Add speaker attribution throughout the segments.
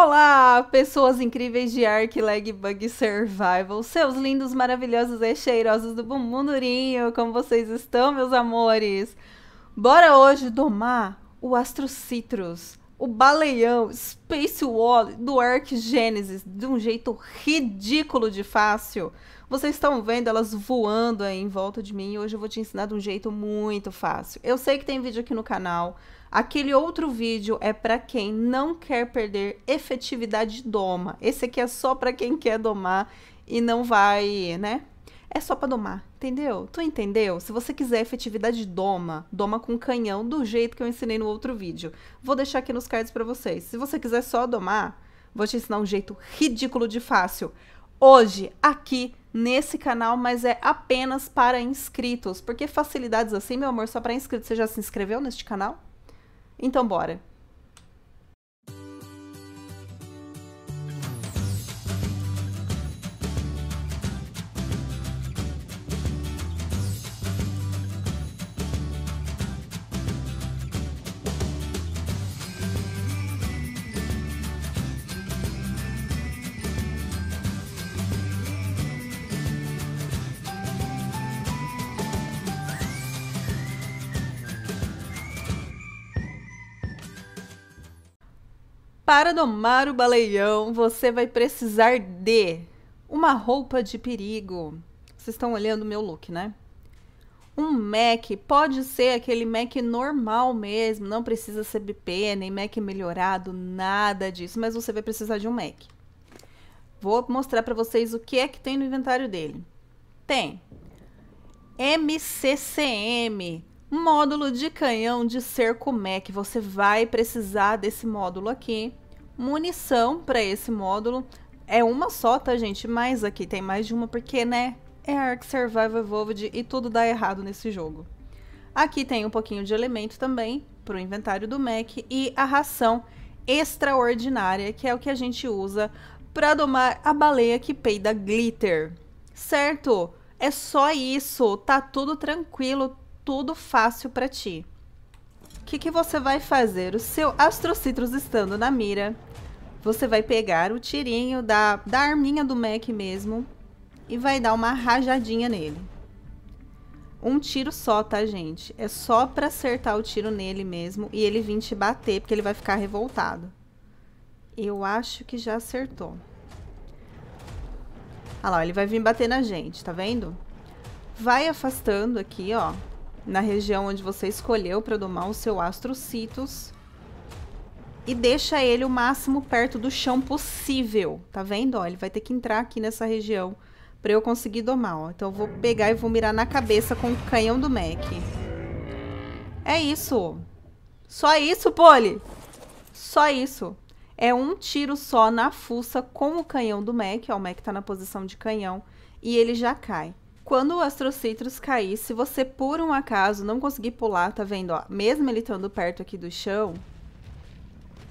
Speaker 1: Olá, pessoas incríveis de Ark Lag Bug Survival, seus lindos, maravilhosos e cheirosos do Bumundurinho, como vocês estão, meus amores? Bora hoje domar o Astro Citrus, o Baleião Space Wall do Ark Genesis de um jeito ridículo de fácil. Vocês estão vendo elas voando aí em volta de mim. Hoje eu vou te ensinar de um jeito muito fácil. Eu sei que tem vídeo aqui no canal. Aquele outro vídeo é para quem não quer perder efetividade de doma. Esse aqui é só para quem quer domar e não vai, né? É só para domar. Entendeu? Tu entendeu? Se você quiser efetividade, doma. Doma com canhão, do jeito que eu ensinei no outro vídeo. Vou deixar aqui nos cards para vocês. Se você quiser só domar, vou te ensinar um jeito ridículo de fácil. Hoje, aqui nesse canal, mas é apenas para inscritos. Porque facilidades assim, meu amor, só para inscritos. Você já se inscreveu neste canal? Então, bora! Para domar o baleião, você vai precisar de uma roupa de perigo. Vocês estão olhando o meu look, né? Um Mac, pode ser aquele Mac normal mesmo, não precisa ser BP, nem Mac melhorado, nada disso, mas você vai precisar de um Mac. Vou mostrar para vocês o que é que tem no inventário dele. Tem MCCM, Módulo de canhão de cerco MEC. É você vai precisar desse módulo aqui. Munição para esse módulo. É uma só, tá, gente? Mas aqui tem mais de uma, porque, né? É Ark Survival Evolved e tudo dá errado nesse jogo. Aqui tem um pouquinho de elemento também para o inventário do mac e a ração extraordinária, que é o que a gente usa para domar a baleia que peida glitter. Certo? É só isso, tá tudo tranquilo, tudo fácil para ti. O que, que você vai fazer? O seu Astrocitrus estando na mira, você vai pegar o tirinho da, da arminha do Mac mesmo e vai dar uma rajadinha nele. Um tiro só, tá, gente? É só pra acertar o tiro nele mesmo e ele vir te bater, porque ele vai ficar revoltado. Eu acho que já acertou. Olha lá, ele vai vir bater na gente, tá vendo? Vai afastando aqui, ó na região onde você escolheu para domar o seu astrocitos e deixa ele o máximo perto do chão possível. Tá vendo? Ó, ele vai ter que entrar aqui nessa região para eu conseguir domar. Ó. Então eu vou pegar e vou mirar na cabeça com o canhão do Mac. É isso. Só isso, Poli. Só isso. É um tiro só na fuça com o canhão do Mac. Ó, o Mac tá na posição de canhão e ele já cai. Quando o astrocitrus cair, se você por um acaso não conseguir pular, tá vendo, ó, mesmo ele estando perto aqui do chão,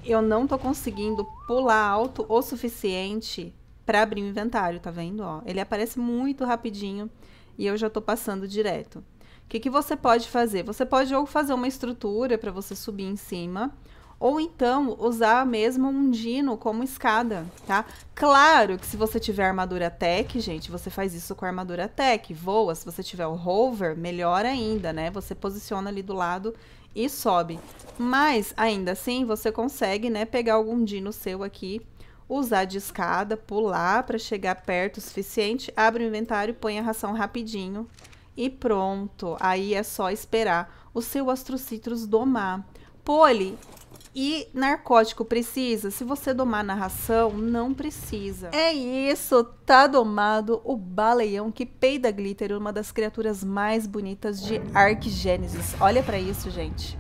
Speaker 1: eu não tô conseguindo pular alto o suficiente para abrir o inventário, tá vendo, ó? Ele aparece muito rapidinho e eu já tô passando direto. O que, que você pode fazer? Você pode ou fazer uma estrutura para você subir em cima, ou então usar mesmo um dino como escada, tá? Claro que se você tiver armadura tech, gente, você faz isso com a armadura tech. Voa, se você tiver o rover, melhor ainda, né? Você posiciona ali do lado e sobe. Mas, ainda assim, você consegue, né, pegar algum dino seu aqui, usar de escada, pular para chegar perto o suficiente, abre o inventário, põe a ração rapidinho e pronto. Aí é só esperar o seu Astrocitrus domar pole e narcótico precisa? Se você domar a narração, não precisa. É isso, tá domado o baleão que peida glitter, uma das criaturas mais bonitas de Ark Genesis. Olha para isso, gente.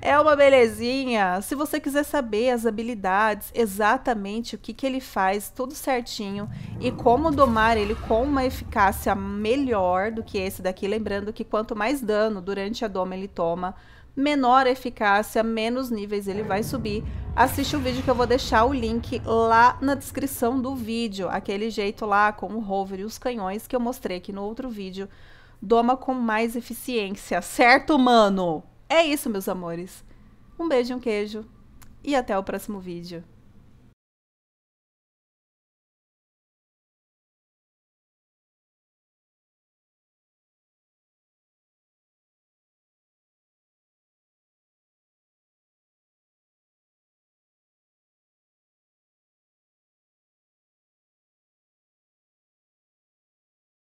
Speaker 1: É uma belezinha. Se você quiser saber as habilidades, exatamente o que, que ele faz, tudo certinho, e como domar ele com uma eficácia melhor do que esse daqui, lembrando que quanto mais dano durante a doma ele toma, menor eficácia, menos níveis ele vai subir. Assiste o vídeo que eu vou deixar o link lá na descrição do vídeo, aquele jeito lá com o rover e os canhões que eu mostrei aqui no outro vídeo. Doma com mais eficiência, certo, mano? É isso, meus amores. Um beijo, um queijo e até o próximo vídeo.